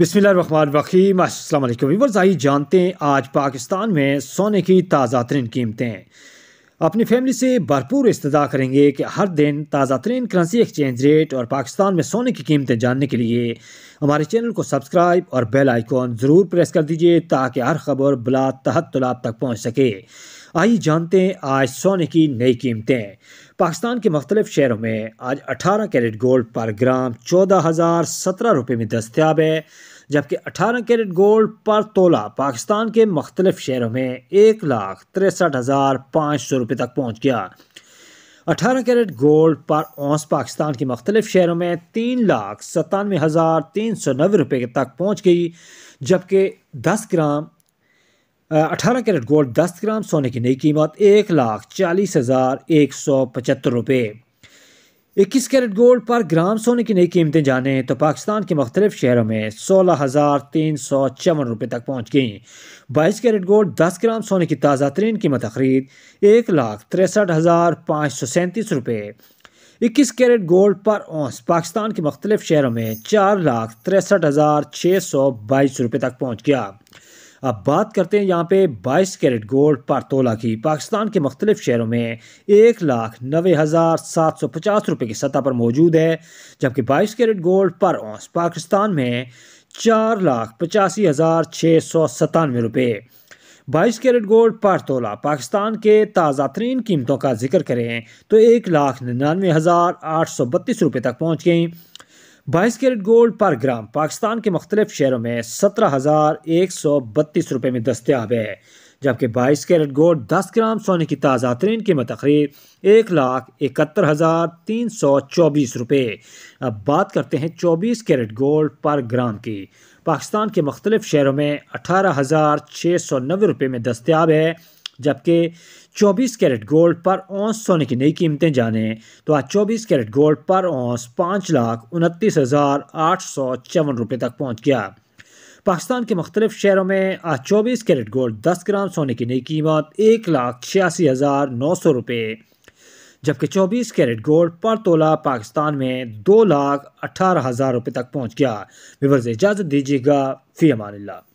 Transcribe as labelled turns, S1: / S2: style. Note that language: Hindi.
S1: बसमीम अल्लाम वीवर्स आइए जानते हैं आज पाकिस्तान में सोने की ताज़ा तरीन कीमतें अपनी फैमिली से भरपूर इस्तः करेंगे कि हर दिन ताज़ा तरीन करंसी एक्सचेंज रेट और पाकिस्तान में सोने की कीमतें जानने के लिए हमारे चैनल को सब्सक्राइब और बेल आइकॉन ज़रूर प्रेस कर दीजिए ताकि हर खबर बला तहत तलाब तक पहुँच सके आइए जानते हैं आज सोने की नई कीमतें पाकिस्तान के मुख्तलिफ शहरों में आज अठारह कैरेट गोल्ड पर ग्राम चौदह हज़ार सत्रह रुपये में दस्तियाब है जबकि अठारह कैरेट गोल्ड पर तोला पाकिस्तान के मुख्तलिफ शहरों में एक लाख तिरसठ हज़ार पाँच सौ रुपये तक पहुँच गया अठारह carat gold per ounce Pakistan के मुख्तलिफ शहरों में तीन लाख सतानवे हज़ार तीन सौ नबे रुपये तक पहुँच गई जबकि दस ग्राम अठारह कैरेट गोल्ड दस ग्राम सोने की नई कीमत एक लाख चालीस हज़ार एक सौ पचहत्तर रुपये इक्कीस कैरेट गोल्ड पर ग्राम सोने की नई कीमतें जाने तो पाकिस्तान के मुख्तलिफ शहरों में सोलह हज़ार तीन सौ चौवन रुपये तक पहुँच गई बाईस कैरेट गोल्ड दस ग्राम सोने की ताज़ा तरीन कीमत खरीद एक लाख तिरसठ हज़ार पाँच सौ सैंतीस रुपये इक्कीस carat gold per ounce Pakistan के मुख्तलिफ शहरों में चार लाख तिरसठ हज़ार छः सौ बाईस रुपये तक पहुँच गया अब बात करते हैं यहाँ पे 22 कैरेट गोल्ड पर तोला की पाकिस्तान के मुख्तलिफ शहरों में एक लाख नबे हज़ार सात सौ पचास रुपये की सतह पर मौजूद है जबकि 22 carat gold per ounce Pakistan में चार लाख पचासी हज़ार छः सौ सतानवे रुपये बाईस कैरेट गोल्ड पर तोला पाकिस्तान के ताज़ा तरीन कीमतों का जिक्र करें तो एक लाख निन्यानवे हज़ार आठ सौ बत्तीस रुपये तक पहुँच गई बाईस कैरेट गोल्ड पर ग्राम पाकिस्तान के मुख्तलिफ शहरों में सत्रह हज़ार एक सौ बत्तीस रुपये में दस्तियाब है जबकि बाईस कैरेट गोल्ड दस ग्राम सोने की ताज़ा तरीन कीमत तकरीब एक लाख इकहत्तर हज़ार तीन सौ चौबीस रुपये अब बात करते हैं चौबीस कैरेट गोल्ड पर ग्राम की पाकिस्तान के मुख्तलिफ शहरों में अठारह हज़ार छः सौ नबे रुपये में दस्तियाब है जबकि 24 कैरेट गोल्ड पर औंस सोने की नई कीमतें जानें तो आज 24 कैरेट गोल्ड पर औंस पाँच लाख उनतीस हज़ार आठ सौ चौवन रुपये तक पहुँच गया पाकिस्तान के मुख्तलिफ शहरों में आज चौबीस कैरेट गोल्ड दस ग्राम सोने की नई कीमत एक लाख छियासी हज़ार नौ सौ रुपये जबकि चौबीस कैरेट गोल्ड पर तोला पाकिस्तान में दो लाख अठारह हज़ार रुपये तक पहुँच गया विवर्स इजाज़त दीजिएगा फ़ी अमान